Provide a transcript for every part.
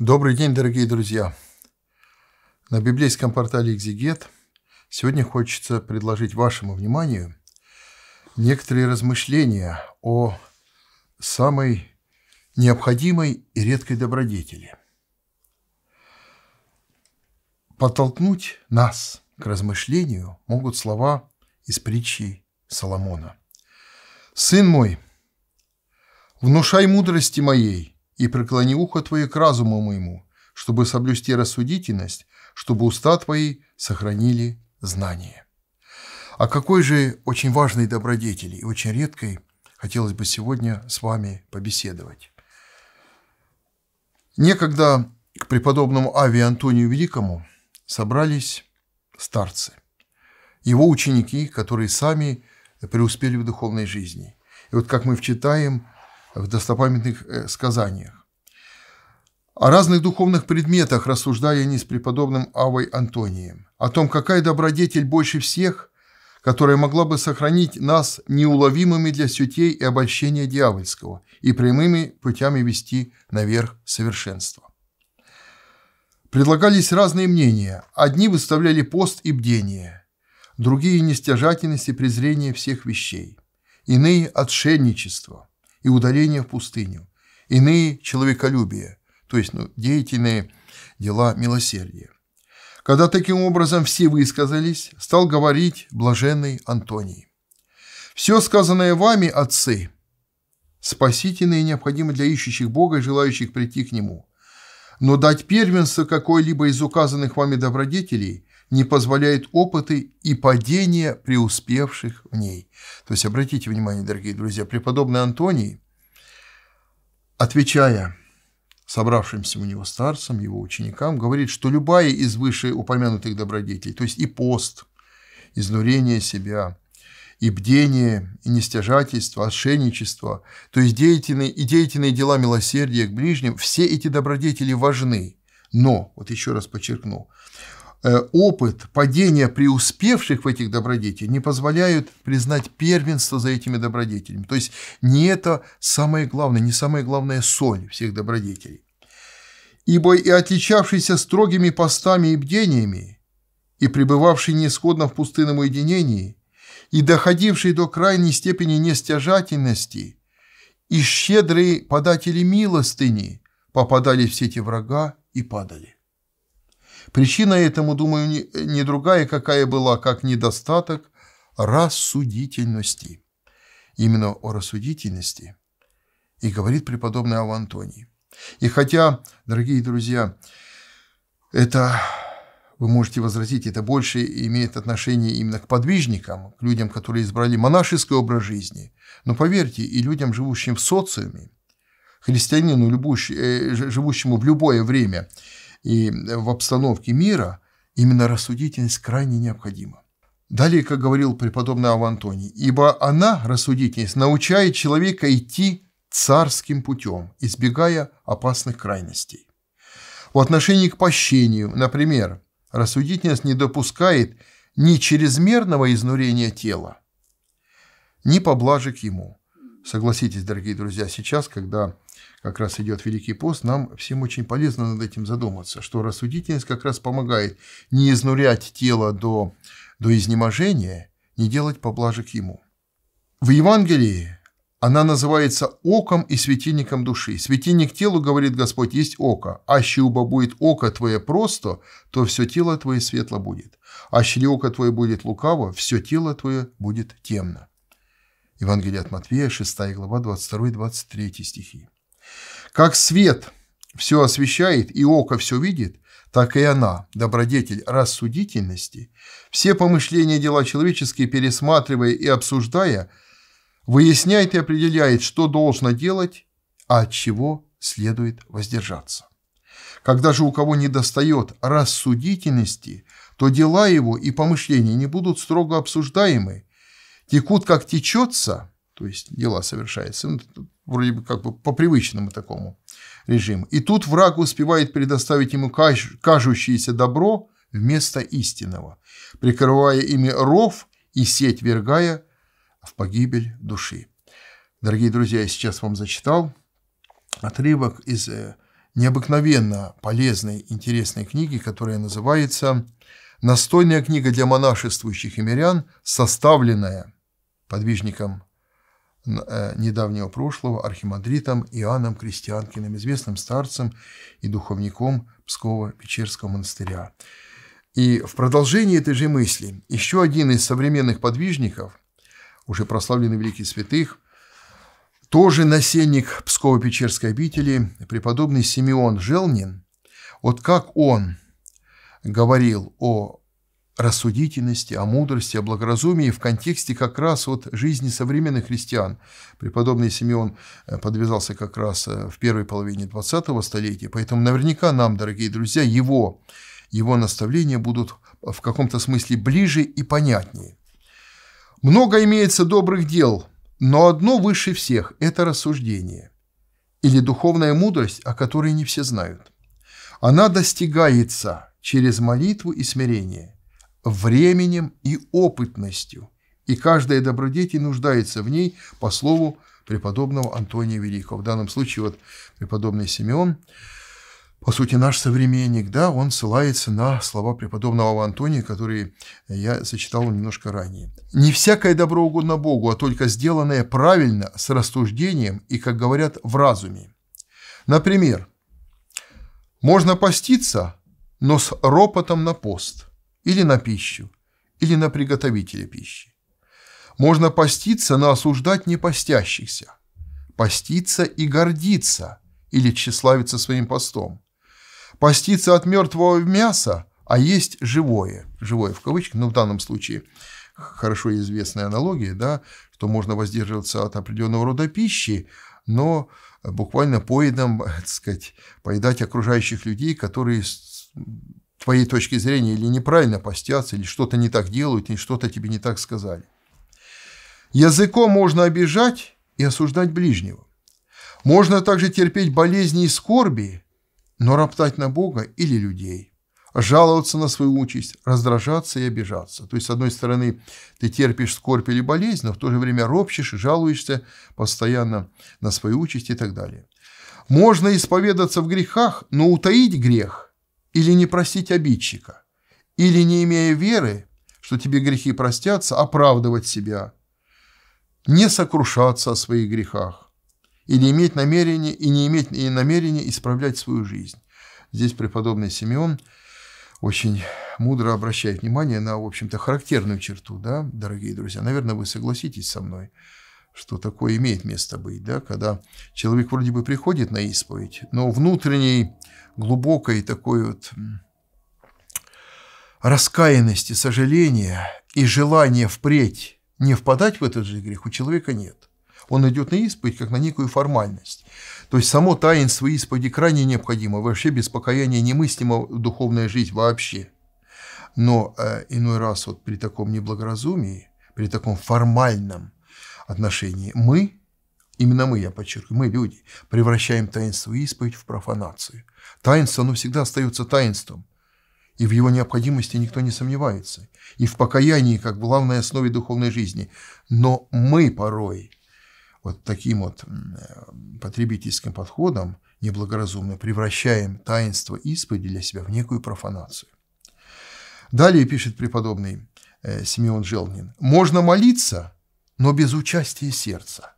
Добрый день, дорогие друзья! На библейском портале «Экзегет» сегодня хочется предложить вашему вниманию некоторые размышления о самой необходимой и редкой добродетели. Подтолкнуть нас к размышлению могут слова из притчи Соломона. «Сын мой, внушай мудрости моей – и преклони ухо твое к разуму моему, чтобы соблюсти рассудительность, чтобы уста твои сохранили знание». О какой же очень важной добродетели и очень редкой хотелось бы сегодня с вами побеседовать. Некогда к преподобному Ави Антонию Великому собрались старцы, его ученики, которые сами преуспели в духовной жизни. И вот как мы вчитаем, в достопамятных э, сказаниях. О разных духовных предметах рассуждая они с преподобным Авой Антонием, о том, какая добродетель больше всех, которая могла бы сохранить нас неуловимыми для сютей и обольщения дьявольского и прямыми путями вести наверх совершенство. Предлагались разные мнения. Одни выставляли пост и бдение, другие – нестяжательность и презрение всех вещей, иные – отшельничество – и удаление в пустыню, иные – человеколюбие, то есть ну, деятельные дела милосердия. Когда таким образом все высказались, стал говорить блаженный Антоний. «Все сказанное вами, отцы, спасительное и необходимо для ищущих Бога и желающих прийти к Нему, но дать первенство какой-либо из указанных вами добродетелей не позволяет опыты и падения преуспевших в ней. То есть обратите внимание, дорогие друзья, преподобный Антоний, отвечая собравшимся у него старцам, его ученикам, говорит, что любая из вышеупомянутых добродетелей, то есть и пост, изнурение себя, и бдение, и нестяжательство, отшельничество, то есть деятельные, и деятельные дела милосердия к ближним, все эти добродетели важны. Но, вот еще раз подчеркну, Э, опыт падения преуспевших в этих добродетелях не позволяют признать первенство за этими добродетелями. То есть не это самое главное, не самая главная соль всех добродетелей. Ибо и отличавшийся строгими постами и бдениями, и пребывавший неисходно в пустынном уединении, и доходивший до крайней степени нестяжательности, и щедрые податели милостыни попадали в сети врага и падали. Причина этому, думаю, не, другая, какая была, как недостаток рассудительности. Именно о рассудительности и говорит преподобный Ава Антоний. И хотя, дорогие друзья, это, вы можете возразить, это больше имеет отношение именно к подвижникам, к людям, которые избрали монашеский образ жизни. Но поверьте, и людям, живущим в социуме, христианину, э, живущему в любое время – и э, в обстановке мира именно рассудительность крайне необходима. Далее, как говорил преподобный Ав «Ибо она, рассудительность, научает человека идти царским путем, избегая опасных крайностей». В отношении к пощению, например, рассудительность не допускает ни чрезмерного изнурения тела, ни поблажек ему. Согласитесь, дорогие друзья, сейчас, когда как раз идет Великий пост, нам всем очень полезно над этим задуматься, что рассудительность как раз помогает не изнурять тело до, до изнеможения, не делать поблажек ему. В Евангелии она называется оком и светильником души. Светильник телу, говорит Господь, есть око. а уба будет око твое просто, то все тело твое светло будет. а если око твое будет лукаво, все тело твое будет темно. Евангелие от Матвея, 6 глава, 22-23 стихи. Как свет все освещает и око все видит, так и она, добродетель рассудительности, все помышления и дела человеческие пересматривая и обсуждая, выясняет и определяет, что должно делать, а от чего следует воздержаться. Когда же у кого не достает рассудительности, то дела его и помышления не будут строго обсуждаемы, текут как течется, то есть дела совершаются. Ну, вроде бы как бы по привычному такому режиму. И тут враг успевает предоставить ему кажущееся добро вместо истинного, прикрывая ими ров и сеть вергая в погибель души. Дорогие друзья, я сейчас вам зачитал отрывок из э, необыкновенно полезной, интересной книги, которая называется «Настойная книга для монашествующих и мирян, составленная подвижником Э, недавнего прошлого архимандритом Иоанном Крестьянкиным, известным старцем и духовником псково печерского монастыря. И в продолжении этой же мысли еще один из современных подвижников, уже прославленный великий святых, тоже насельник Псково-Печерской обители, преподобный Симеон Желнин, вот как он говорил о рассудительности, о мудрости, о благоразумии в контексте как раз вот жизни современных христиан. Преподобный Симеон э, подвязался как раз э, в первой половине 20 столетия, поэтому наверняка нам, дорогие друзья, его, его наставления будут в каком-то смысле ближе и понятнее. Много имеется добрых дел, но одно выше всех – это рассуждение или духовная мудрость, о которой не все знают. Она достигается через молитву и смирение – временем и опытностью, и каждая добродетель нуждается в ней по слову преподобного Антония Великого. В данном случае вот преподобный Симеон, по сути, наш современник, да, он ссылается на слова преподобного Антония, которые я зачитал немножко ранее. «Не всякое добро угодно Богу, а только сделанное правильно, с рассуждением и, как говорят, в разуме. Например, можно поститься, но с ропотом на пост – или на пищу, или на приготовителя пищи. Можно поститься, но осуждать не постящихся. Поститься и гордиться, или тщеславиться своим постом. Поститься от мертвого мяса, а есть живое. Живое в кавычках, но в данном случае хорошо известная аналогия, да, что можно воздерживаться от определенного рода пищи, но буквально поедом, так сказать, поедать окружающих людей, которые твоей точки зрения или неправильно постятся, или что-то не так делают, или что-то тебе не так сказали. Языком можно обижать и осуждать ближнего. Можно также терпеть болезни и скорби, но роптать на Бога или людей, жаловаться на свою участь, раздражаться и обижаться. То есть, с одной стороны, ты терпишь скорбь или болезнь, но в то же время ропщешь и жалуешься постоянно на свою участь и так далее. Можно исповедаться в грехах, но утаить грех – или не просить обидчика, или, не имея веры, что тебе грехи простятся, оправдывать себя, не сокрушаться о своих грехах, или иметь намерение и не иметь и намерение исправлять свою жизнь. Здесь преподобный Симеон очень мудро обращает внимание на, в общем-то, характерную черту, да, дорогие друзья. Наверное, вы согласитесь со мной – что такое имеет место быть, да, когда человек вроде бы приходит на исповедь, но внутренней глубокой такой вот раскаянности, сожаления и желания впредь не впадать в этот же грех у человека нет. Он идет на исповедь как на некую формальность. То есть само таинство исповеди крайне необходимо. Вообще без покаяния немыслима духовная жизнь вообще. Но э, иной раз вот при таком неблагоразумии, при таком формальном отношении мы, именно мы, я подчеркиваю, мы, люди, превращаем таинство исповедь в профанацию. Таинство, оно всегда остается таинством, и в его необходимости никто не сомневается, и в покаянии, как в главной основе духовной жизни. Но мы порой вот таким вот э, потребительским подходом неблагоразумно превращаем таинство исповеди для себя в некую профанацию. Далее пишет преподобный э, Симеон Желнин. «Можно молиться, но без участия сердца.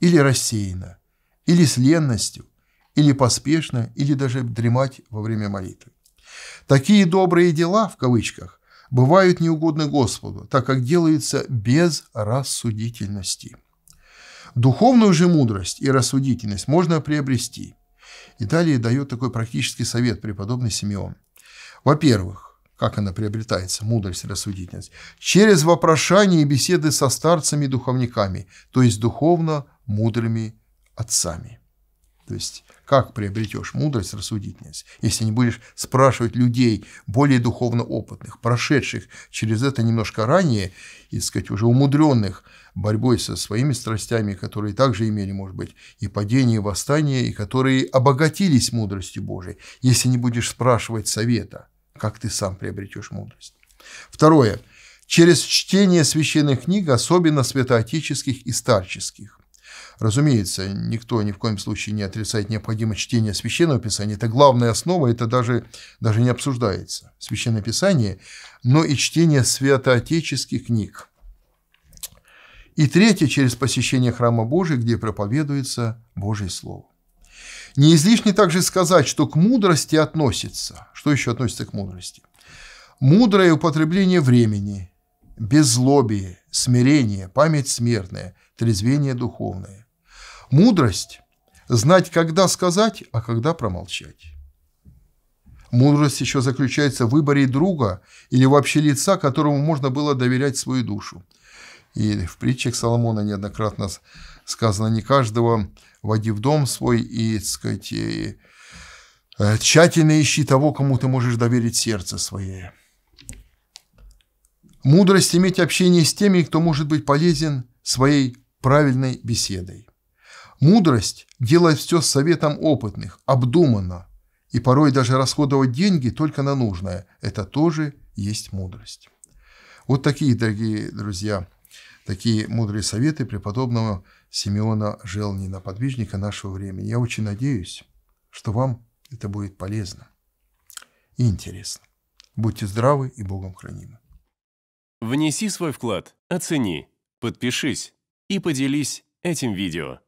Или рассеянно, или с ленностью, или поспешно, или даже дремать во время молитвы. Такие «добрые дела» в кавычках бывают неугодны Господу, так как делаются без рассудительности. Духовную же мудрость и рассудительность можно приобрести. И далее дает такой практический совет преподобный Симеон. Во-первых, как она приобретается, мудрость рассудительность? Через вопрошание и беседы со старцами и духовниками, то есть духовно мудрыми отцами. То есть, как приобретешь мудрость, рассудительность, если не будешь спрашивать людей более духовно опытных, прошедших через это немножко ранее, и, сказать, уже умудренных борьбой со своими страстями, которые также имели, может быть, и падение, и восстание, и которые обогатились мудростью Божией, если не будешь спрашивать совета – как ты сам приобретешь мудрость. Второе. Через чтение священных книг, особенно святоотеческих и старческих. Разумеется, никто ни в коем случае не отрицает необходимость чтения Священного Писания. Это главная основа, это даже, даже не обсуждается. Священное Писание, но и чтение святоотеческих книг. И третье, через посещение Храма Божия, где проповедуется Божье Слово. Не излишне также сказать, что к мудрости относится. Что еще относится к мудрости? Мудрое употребление времени, беззлобие, смирение, память смертная, трезвение духовное. Мудрость – знать, когда сказать, а когда промолчать. Мудрость еще заключается в выборе друга или вообще лица, которому можно было доверять свою душу. И в притчах Соломона неоднократно сказано, не каждого води в дом свой и, так сказать, и, э, э, тщательно ищи того, кому ты можешь доверить сердце свое. Мудрость иметь общение с теми, кто может быть полезен своей правильной беседой. Мудрость делать все с советом опытных, обдуманно, и порой даже расходовать деньги только на нужное. Это тоже есть мудрость. Вот такие, дорогие друзья, такие мудрые советы преподобного Симеона Желнина, подвижника нашего времени. Я очень надеюсь, что вам это будет полезно и интересно. Будьте здравы и Богом хранимы. Внеси свой вклад, оцени, подпишись и поделись этим видео.